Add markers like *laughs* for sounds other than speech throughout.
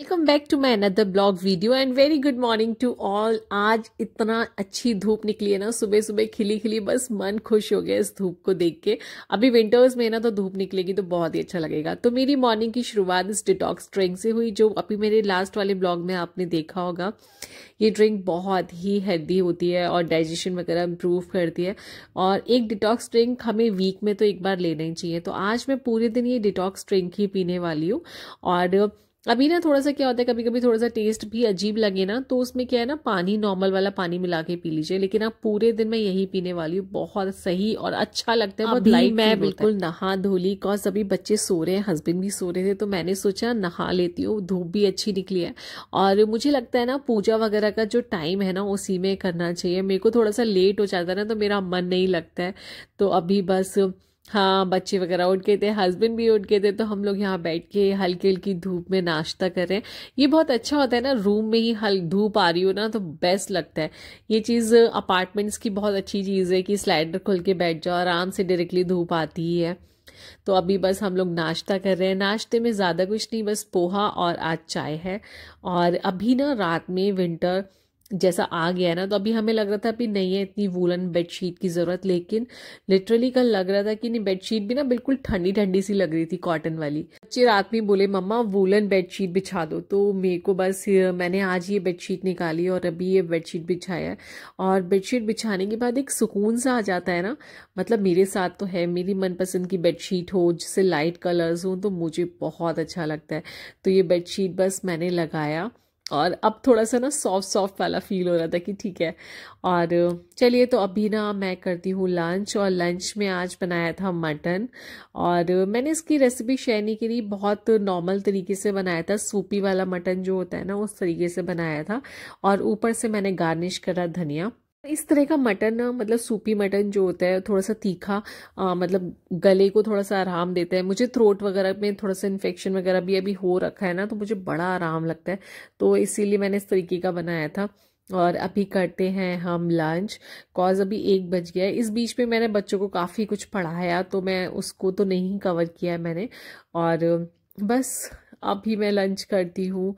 welcome back to my another blog video and very good morning to all आज इतना अच्छी धूप निकली है ना सुबह सुबह खिली खिली बस मन खुश हो गया इस धूप को देख के अभी विंटर्स में ना तो धूप निकलेगी तो बहुत ही अच्छा लगेगा तो मेरी मॉर्निंग की शुरुआत इस डिटॉक्स ड्रिंक से हुई जो अभी मेरे लास्ट वाले ब्लॉग में आपने देखा होगा ये ड्रिंक बहुत ही हेल्दी होती है और डाइजेशन वगैरह इम्प्रूव करती है और एक डिटॉक्स ड्रिंक हमें वीक में तो एक बार लेना ही चाहिए तो आज मैं पूरे दिन ये डिटॉक्स ड्रिंक ही पीने वाली हूँ और अभी ना थोड़ा सा क्या होता है कभी कभी थोड़ा सा टेस्ट भी अजीब लगे ना तो उसमें क्या है ना पानी नॉर्मल वाला पानी मिला के पी लीजिए लेकिन आप पूरे दिन मैं यही पीने वाली हूँ बहुत सही और अच्छा लगता है अभी मैं बिल्कुल नहा धोली कॉज अभी बच्चे सो रहे हैं हस्बैंड भी सो रहे थे तो मैंने सोचा नहा लेती हूँ धूप भी अच्छी निकली है और मुझे लगता है ना पूजा वगैरह का जो टाइम है ना उसी में करना चाहिए मेरे को थोड़ा सा लेट हो जाता है ना तो मेरा मन नहीं लगता है तो अभी बस हाँ बच्चे वगैरह उठ गए थे हस्बैंड भी उठ गए थे तो हम लोग यहाँ बैठ के हल्की हल्की धूप में नाश्ता कर रहे हैं ये बहुत अच्छा होता है ना रूम में ही हल धूप आ रही हो ना तो बेस्ट लगता है ये चीज़ अपार्टमेंट्स की बहुत अच्छी चीज़ है कि स्लाइडर खोल के बैठ जाओ आराम से डायरेक्टली धूप आती ही है तो अभी बस हम लोग नाश्ता कर रहे हैं नाश्ते में ज़्यादा कुछ नहीं बस पोहा और आज चाय है और अभी ना रात में विंटर जैसा आ गया है ना तो अभी हमें लग रहा था अभी नहीं है इतनी वूलन बेडशीट की ज़रूरत लेकिन लिटरली कल लग रहा था कि नहीं बेडशीट भी ना बिल्कुल ठंडी ठंडी सी लग रही थी कॉटन वाली बच्चे रात में बोले मम्मा वूलन बेडशीट बिछा दो तो मेरे को बस मैंने आज ये बेडशीट निकाली और अभी ये बेडशीट बिछाया और बेडशीट बिछाने के बाद एक सुकून सा आ जाता है ना मतलब मेरे साथ तो है मेरी मनपसंद की बेडशीट हो जिससे लाइट कलर्स हों तो मुझे बहुत अच्छा लगता है तो ये बेडशीट बस मैंने लगाया और अब थोड़ा सा ना सॉफ्ट सॉफ्ट वाला फील हो रहा था कि ठीक है और चलिए तो अभी ना मैं करती हूँ लंच और लंच में आज बनाया था मटन और मैंने इसकी रेसिपी शेयर नहीं करी बहुत नॉर्मल तरीके से बनाया था सूपी वाला मटन जो होता है ना उस तरीके से बनाया था और ऊपर से मैंने गार्निश करा धनिया इस तरह का मटन ना मतलब सूपी मटन जो होता है थोड़ा सा तीखा आ, मतलब गले को थोड़ा सा आराम देता है मुझे थ्रोट वगैरह में थोड़ा सा इन्फेक्शन वगैरह भी अभी हो रखा है ना तो मुझे बड़ा आराम लगता है तो इसीलिए मैंने इस तरीके का बनाया था और अभी करते हैं हम लंच कॉज अभी एक बज गया है इस बीच में मैंने बच्चों को काफ़ी कुछ पढ़ाया तो मैं उसको तो नहीं कवर किया है मैंने और बस अभी मैं लंच करती हूँ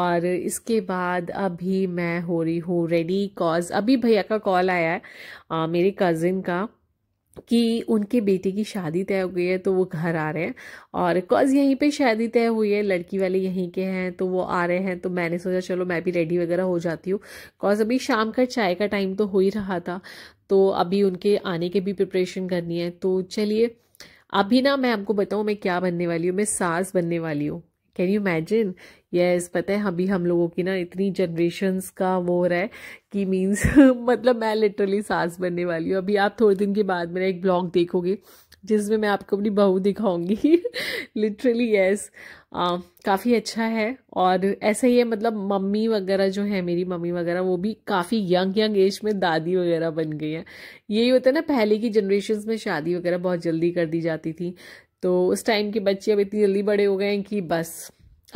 और इसके बाद अभी मैं हो रही हूँ रेडी कॉज अभी भैया का कॉल आया है आ, मेरे कज़िन का कि उनके बेटे की शादी तय हो गई है तो वो घर आ रहे हैं और कॉज यहीं पे शादी तय हुई है लड़की वाले यहीं के हैं तो वो आ रहे हैं तो मैंने सोचा चलो मैं भी रेडी वगैरह हो जाती हूँ कॉज अभी शाम का चाय का टाइम तो हो ही रहा था तो अभी उनके आने के भी प्रिपरेशन करनी है तो चलिए अभी ना मैं आपको बताऊँ मैं क्या बनने वाली हूँ मैं सास बनने वाली हूँ कैन यू इमेजिन येस पता है अभी हम लोगों की ना इतनी जनरेशन्स का वो हो रहा है कि मीन्स *laughs* मतलब मैं लिटरली सास बनने वाली हूँ अभी आप थोड़े दिन के बाद मेरा एक ब्लॉग देखोगे जिसमें मैं आपको अपनी बहू दिखाऊंगी लिटरली यस काफ़ी अच्छा है और ऐसा ही है मतलब मम्मी वगैरह जो है मेरी मम्मी वगैरह वो भी काफ़ी यंग यंग एज में दादी वगैरह बन गई हैं यही होता है ना पहले की जनरेशन में शादी वगैरह बहुत जल्दी कर दी जाती थी तो उस टाइम के बच्चे अब इतनी जल्दी बड़े हो गए हैं कि बस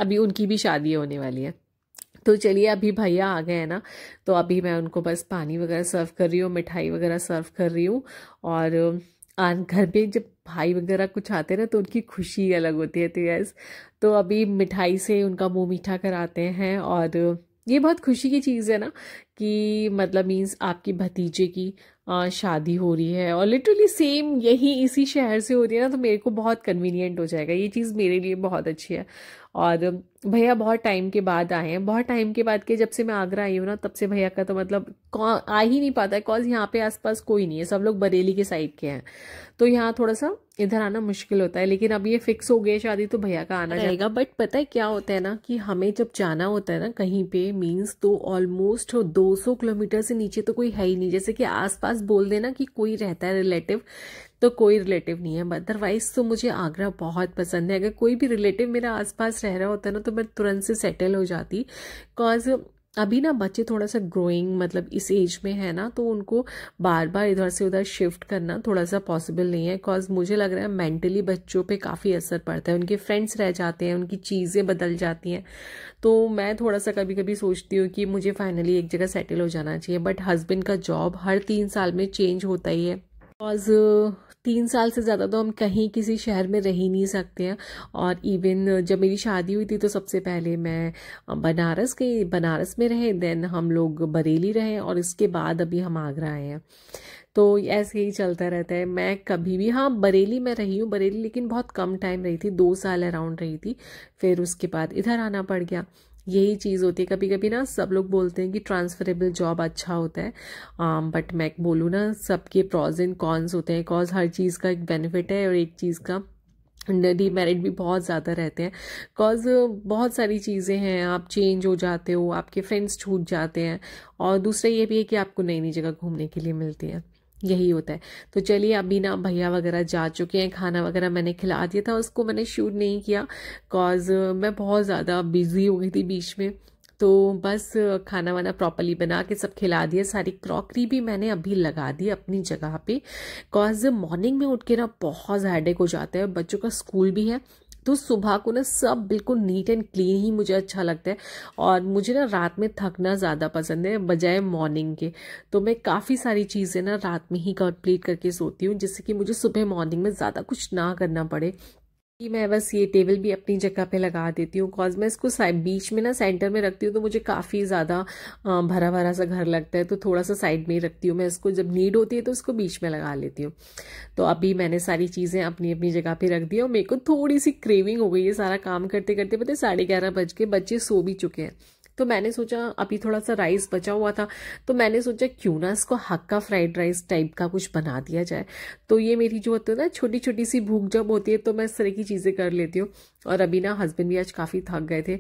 अभी उनकी भी शादी होने वाली है तो चलिए अभी भैया आ गए हैं ना तो अभी मैं उनको बस पानी वगैरह सर्व कर रही हूँ मिठाई वगैरह सर्व कर रही हूँ और घर पे जब भाई वगैरह कुछ आते हैं ना तो उनकी खुशी अलग होती है तो यस तो अभी मिठाई से उनका मुंह मीठा कराते हैं और ये बहुत खुशी की चीज़ है ना कि मतलब मीन्स आपकी भतीजे की शादी हो रही है और लिटरली सेम यही इसी शहर से हो रही है ना तो मेरे को बहुत कन्वीनियंट हो जाएगा ये चीज़ मेरे लिए बहुत अच्छी है और भैया बहुत टाइम के बाद आए हैं बहुत टाइम के बाद के जब से मैं आगरा आई हूँ ना तब से भैया का तो मतलब आ ही नहीं पाता है कॉज यहाँ पे आसपास कोई नहीं है सब लोग बरेली के साइड के हैं तो यहाँ थोड़ा सा इधर आना मुश्किल होता है लेकिन अब ये फिक्स हो गया शादी तो भैया का आना जाएगा बट पता है क्या होता है ना कि हमें जब जाना होता है ना कहीं पे मीन्स तो ऑलमोस्ट दो किलोमीटर से नीचे तो कोई है ही नहीं जैसे कि आसपास बस बोल देना कि कोई रहता है रिलेटिव तो कोई रिलेटिव नहीं है अदरवाइज़ तो मुझे आगरा बहुत पसंद है अगर कोई भी रिलेटिव मेरा आसपास रह रहा होता ना तो मैं तुरंत से सेटल हो जाती बिकॉज अभी ना बच्चे थोड़ा सा ग्रोइंग मतलब इस एज में है ना तो उनको बार बार इधर से उधर शिफ्ट करना थोड़ा सा पॉसिबल नहीं है बिकॉज मुझे लग रहा है मेंटली बच्चों पे काफ़ी असर पड़ता है उनके फ्रेंड्स रह जाते हैं उनकी चीज़ें बदल जाती हैं तो मैं थोड़ा सा कभी कभी सोचती हूँ कि मुझे फाइनली एक जगह सेटल हो जाना चाहिए बट हस्बैंड का जॉब हर तीन साल में चेंज होता ही है बिकॉज uh, तीन साल से ज़्यादा तो हम कहीं किसी शहर में रह ही नहीं सकते हैं और इवन uh, जब मेरी शादी हुई थी तो सबसे पहले मैं uh, बनारस गई बनारस में रहे देन हम लोग बरेली रहे और इसके बाद अभी हम आगरा आए हैं तो ऐसे ही चलता रहता है मैं कभी भी हाँ बरेली में रही हूँ बरेली लेकिन बहुत कम टाइम रही थी दो साल अराउंड रही थी फिर उसके बाद इधर आना पड़ गया यही चीज़ होती है कभी कभी ना सब लोग बोलते हैं कि ट्रांसफरेबल जॉब अच्छा होता है बट um, मैं बोलूँ ना सबके प्रॉज एंड कॉन्स होते हैं कॉज हर चीज़ का एक बेनिफिट है और एक चीज़ का डीमेरिट भी बहुत ज़्यादा रहते हैं बिकॉज बहुत सारी चीज़ें हैं आप चेंज हो जाते हो आपके फ्रेंड्स छूट जाते हैं और दूसरा ये भी है कि आपको नई नई जगह घूमने के लिए मिलती है यही होता है तो चलिए अभी ना भैया वगैरह जा चुके हैं खाना वगैरह मैंने खिला दिया था उसको मैंने शूट नहीं किया कॉज मैं बहुत ज़्यादा बिजी हो गई थी बीच में तो बस खाना वाना प्रॉपरली बना के सब खिला दिया सारी क्रॉकरी भी मैंने अभी लगा दी अपनी जगह पे कॉज मॉर्निंग में उठ के ना बहुत हेडेक हो जाता है बच्चों का स्कूल भी है तो सुबह को ना सब बिल्कुल नीट एंड क्लीन ही मुझे अच्छा लगता है और मुझे ना रात में थकना ज़्यादा पसंद है बजाय मॉर्निंग के तो मैं काफ़ी सारी चीज़ें ना रात में ही कंप्लीट करके सोती हूँ जिससे कि मुझे सुबह मॉर्निंग में ज़्यादा कुछ ना करना पड़े कि मैं बस ये टेबल भी अपनी जगह पे लगा देती हूँ बिकॉज मैं इसको बीच में ना सेंटर में रखती हूँ तो मुझे काफ़ी ज़्यादा भरा भरा सा घर लगता है तो थोड़ा सा साइड में ही रखती हूँ मैं इसको जब नीड होती है तो इसको बीच में लगा लेती हूँ तो अभी मैंने सारी चीज़ें अपनी अपनी जगह पे रख दी और मेरे को थोड़ी सी क्रेविंग हो गई है सारा काम करते करते पता है साढ़े ग्यारह बज के बच्चे सो भी चुके हैं तो मैंने सोचा अभी थोड़ा सा राइस बचा हुआ था तो मैंने सोचा क्यों ना इसको हक्का फ्राइड राइस टाइप का कुछ बना दिया जाए तो ये मेरी जो होती है ना छोटी छोटी सी भूख जब होती है तो मैं इस तरह की चीज़ें कर लेती हूँ और अभी ना हस्बैंड भी आज काफ़ी थक गए थे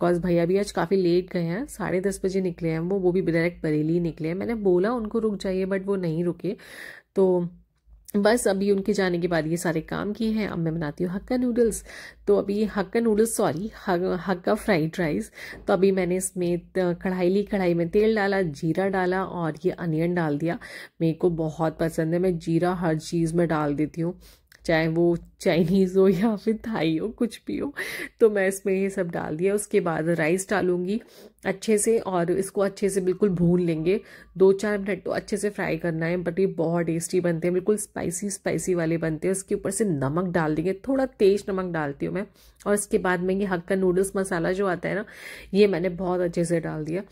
कॉज भैया भी आज काफ़ी लेट गए हैं साढ़े दस बजे निकले हैं वो वो भी डायरेक्ट बरेली निकले हैं मैंने बोला उनको रुक जाइए बट वो नहीं रुके तो बस अभी उनके जाने के बाद ये सारे काम किए हैं अब मैं बनाती हूँ हक्का नूडल्स तो अभी Hakka noodles sorry Hakka fried rice तो अभी मैंने इसमें कढ़ाई ली कढ़ाई में तेल डाला जीरा डाला और ये अनियन डाल दिया मेरे को बहुत पसंद है मैं जीरा हर चीज़ में डाल देती हूँ चाहे वो चाइनीज़ हो या फिर थाई हो कुछ भी हो तो मैं इसमें ये सब डाल दिया उसके बाद राइस डालूँगी अच्छे से और इसको अच्छे से बिल्कुल भून लेंगे दो चार मिनट तो अच्छे से फ्राई करना है बट ये बहुत टेस्टी बनते हैं बिल्कुल स्पाइसी स्पाइसी वाले बनते हैं उसके ऊपर से नमक डाल देंगे थोड़ा तेज नमक डालती हूँ मैं और इसके बाद में ये हक्का नूडल्स मसाला जो आता है ना ये मैंने बहुत अच्छे से डाल दिया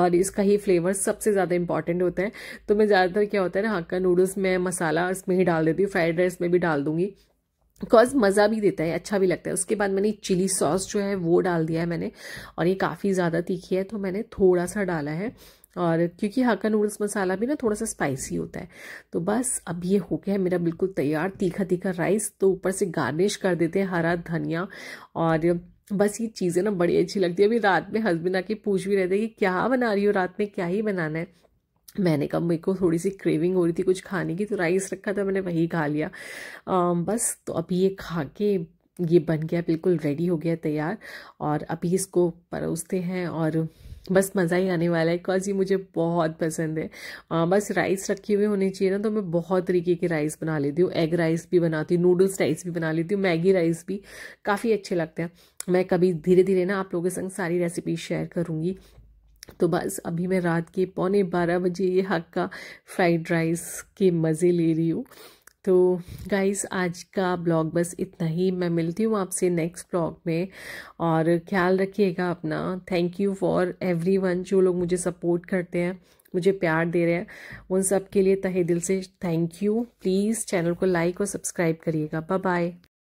और इसका ही फ्लेवर सबसे ज़्यादा इंपॉर्टेंट होता है तो मैं ज़्यादातर क्या होता है ना हक्का नूडल्स में मसाला इसमें ही डाल देती हूँ फ्राइड राइस में भी डाल दूँगी बिकॉज मज़ा भी देता है अच्छा भी लगता है उसके बाद मैंने चिली सॉस जो है वो डाल दिया है मैंने और ये काफ़ी ज़्यादा तीखी है तो मैंने थोड़ा सा डाला है और क्योंकि हाका नूडल्स मसाला भी ना थोड़ा सा स्पाइसी होता है तो बस अब ये हो गया है मेरा बिल्कुल तैयार तीखा तीखा राइस तो ऊपर से गार्निश कर देते हैं हरा धनिया और बस ये चीज़ें ना बड़ी अच्छी लगती है अभी रात में हस्बैंड आके पूछ भी रहे थे कि क्या बना रही हो रात में क्या ही बनाना है मैंने कहा मेरे को थोड़ी सी क्रेविंग हो रही थी कुछ खाने की तो राइस रखा था मैंने वही खा लिया आ, बस तो अभी ये खा के ये बन गया बिल्कुल रेडी हो गया तैयार और अभी इसको परोसते हैं और बस मज़ा ही आने वाला है बिकॉज ये मुझे बहुत पसंद है आ, बस राइस रखे हुए होने चाहिए ना तो मैं बहुत तरीके के राइस बना लेती हूँ एग राइस भी बनाती हूँ नूडल्स राइस भी बना लेती हूँ मैगी राइस भी काफ़ी अच्छे लगते हैं मैं कभी धीरे धीरे ना आप लोगों के संग सारी रेसिपी शेयर करूँगी तो बस अभी मैं रात के पौने बारह बजे ये हक का फ्राइड राइस के मज़े ले रही हूँ तो गाइस आज का ब्लॉग बस इतना ही मैं मिलती हूँ आपसे नेक्स्ट ब्लॉग में और ख्याल रखिएगा अपना थैंक यू फॉर एवरीवन जो लोग मुझे सपोर्ट करते हैं मुझे प्यार दे रहे हैं उन सब के लिए तहे दिल से थैंक यू प्लीज़ चैनल को लाइक और सब्सक्राइब करिएगा बाय बाय